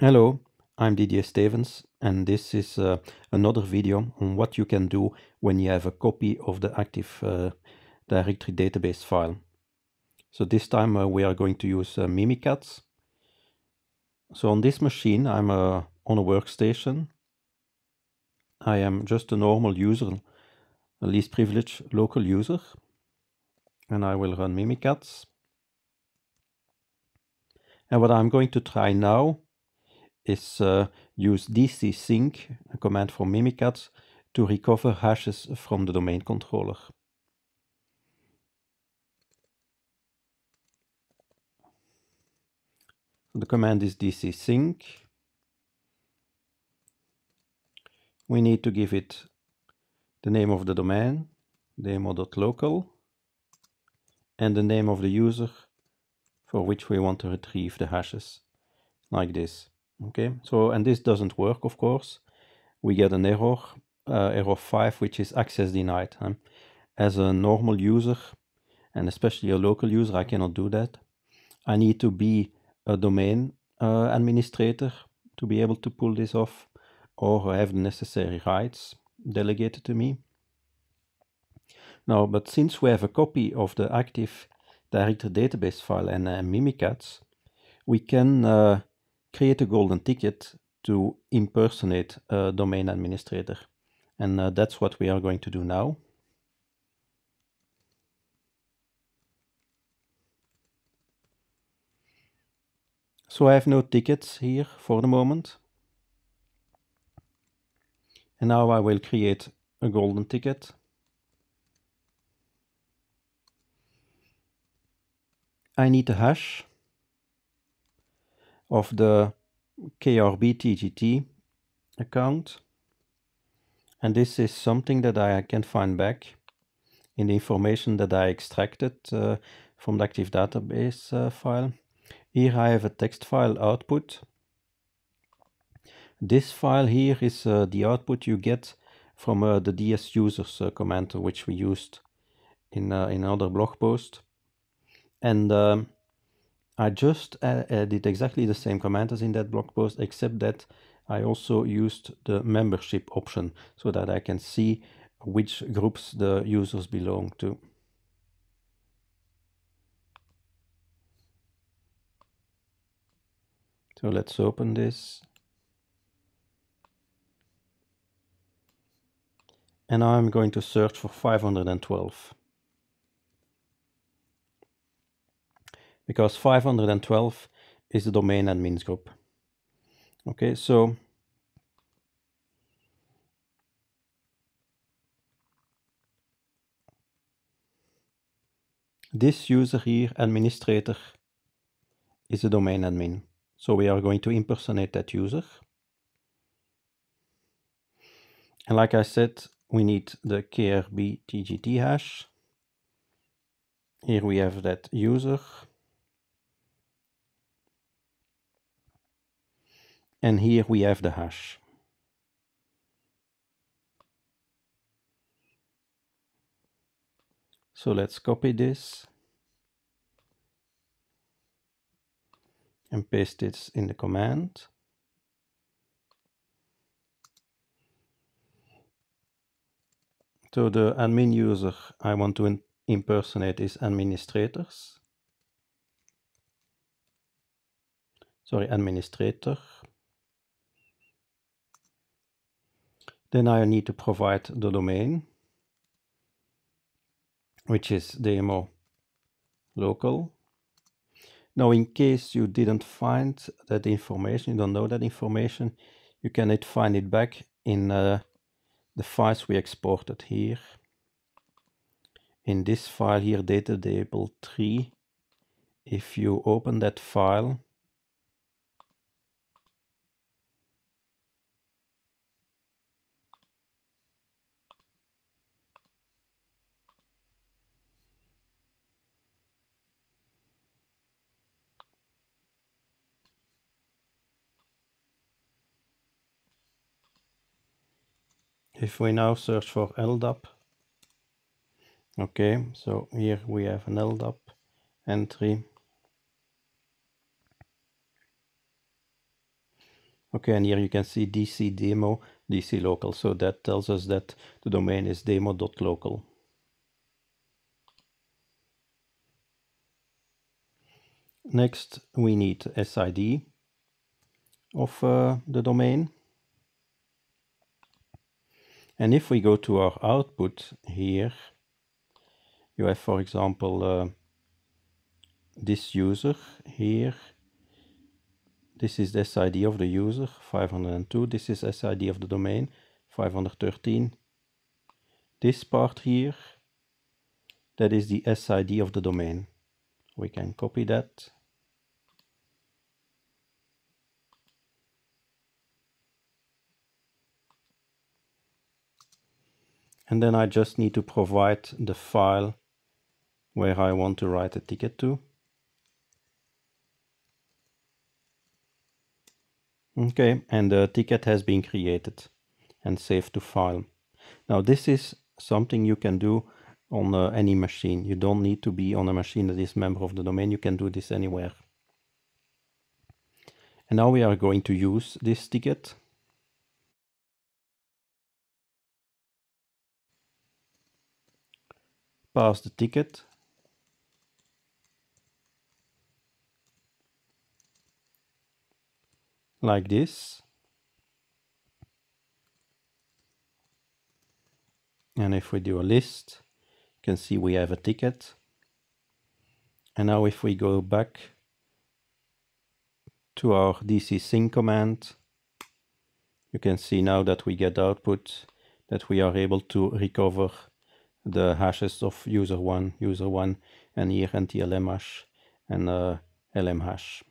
Hello, I'm Didier Stevens and this is uh, another video on what you can do when you have a copy of the Active uh, Directory database file. So this time uh, we are going to use uh, Mimikatz. So on this machine I'm uh, on a workstation. I am just a normal user, a least privileged local user. And I will run Mimikatz. And what I'm going to try now is uh, use dc-sync, a command from Mimikatz, to recover hashes from the domain controller. The command is dc-sync. We need to give it the name of the domain, demo.local, and the name of the user for which we want to retrieve the hashes, like this. Okay, so and this doesn't work, of course. We get an error, uh, error 5, which is access denied. Huh? As a normal user, and especially a local user, I cannot do that. I need to be a domain uh, administrator to be able to pull this off or have the necessary rights delegated to me. Now, but since we have a copy of the Active Directory database file and uh, Mimikatz, we can uh, create a golden ticket to impersonate a domain administrator. And uh, that's what we are going to do now. So I have no tickets here for the moment. And now I will create a golden ticket. I need a hash of the krbtgt account. And this is something that I can find back in the information that I extracted uh, from the Active Database uh, file. Here I have a text file output. This file here is uh, the output you get from uh, the DS users uh, command, which we used in uh, in another blog post. And um, I just uh, did exactly the same command as in that blog post, except that I also used the membership option so that I can see which groups the users belong to. So let's open this. And I'm going to search for 512. because 512 is the domain admins group. Okay, so this user here, administrator, is a domain admin. So we are going to impersonate that user. And like I said, we need the KRB TGT hash. Here we have that user. and here we have the hash. So let's copy this and paste it in the command. So the admin user I want to impersonate is administrators. Sorry, administrator. Then I need to provide the domain, which is demo local. Now, in case you didn't find that information, you don't know that information, you can find it back in uh, the files we exported here. In this file here, data table 3, if you open that file, If we now search for LDAP, okay, so here we have an LDAP entry. Okay, and here you can see DC demo, DC local. So that tells us that the domain is demo.local. Next, we need SID of uh, the domain. And if we go to our output here, you have, for example, uh, this user here. This is the SID of the user, 502. This is SID of the domain, 513. This part here, that is the SID of the domain. We can copy that And then I just need to provide the file where I want to write a ticket to. Okay, and the ticket has been created and saved to file. Now this is something you can do on uh, any machine. You don't need to be on a machine that is member of the domain. You can do this anywhere. And now we are going to use this ticket pass the ticket. Like this. And if we do a list, you can see we have a ticket. And now if we go back to our DC sync command, you can see now that we get output that we are able to recover the hashes of user1, user1, and ERNT LM hash, and uh, LM hash.